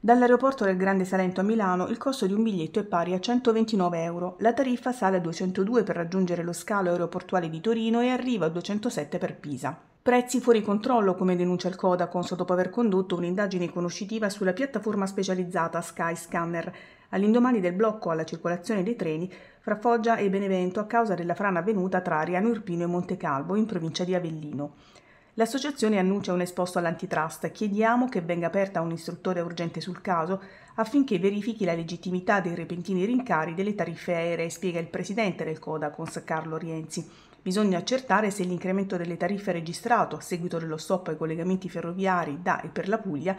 Dall'aeroporto del Grande Salento a Milano il costo di un biglietto è pari a 129 euro, la tariffa sale a 202 per raggiungere lo scalo aeroportuale di Torino e arriva a 207 per Pisa. Prezzi fuori controllo, come denuncia il Codacons dopo aver condotto un'indagine conoscitiva sulla piattaforma specializzata Skyscanner, all'indomani del blocco alla circolazione dei treni fra Foggia e Benevento a causa della frana avvenuta tra Ariano Irpino e Montecalvo in provincia di Avellino. L'associazione annuncia un esposto all'antitrust. Chiediamo che venga aperta un'istruttoria urgente sul caso affinché verifichi la legittimità dei repentini rincari delle tariffe aeree, spiega il presidente del Codacons Carlo Rienzi. Bisogna accertare se l'incremento delle tariffe registrato a seguito dello stop ai collegamenti ferroviari da e per la Puglia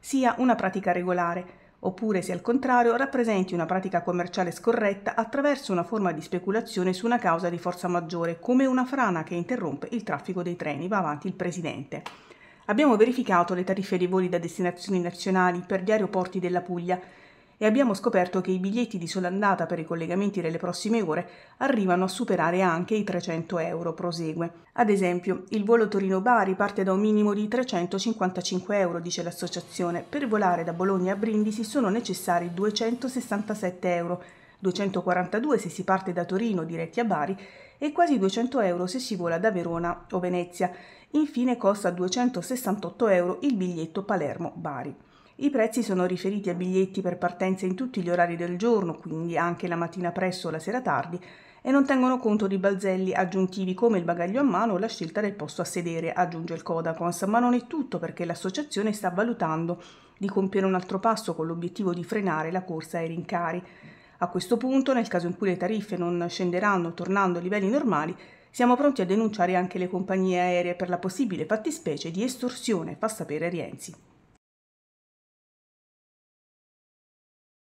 sia una pratica regolare oppure se al contrario rappresenti una pratica commerciale scorretta attraverso una forma di speculazione su una causa di forza maggiore, come una frana che interrompe il traffico dei treni, va avanti il Presidente. Abbiamo verificato le tariffe dei voli da destinazioni nazionali per gli aeroporti della Puglia e abbiamo scoperto che i biglietti di sola andata per i collegamenti delle prossime ore arrivano a superare anche i 300 euro, prosegue. Ad esempio, il volo Torino-Bari parte da un minimo di 355 euro, dice l'associazione. Per volare da Bologna a Brindisi sono necessari 267 euro, 242 se si parte da Torino diretti a Bari e quasi 200 euro se si vola da Verona o Venezia. Infine costa 268 euro il biglietto Palermo-Bari. I prezzi sono riferiti a biglietti per partenza in tutti gli orari del giorno, quindi anche la mattina presto o la sera tardi, e non tengono conto di balzelli aggiuntivi come il bagaglio a mano o la scelta del posto a sedere, aggiunge il Codacons, ma non è tutto perché l'associazione sta valutando di compiere un altro passo con l'obiettivo di frenare la corsa ai rincari. A questo punto, nel caso in cui le tariffe non scenderanno tornando a livelli normali, siamo pronti a denunciare anche le compagnie aeree per la possibile fattispecie di estorsione, fa sapere Rienzi.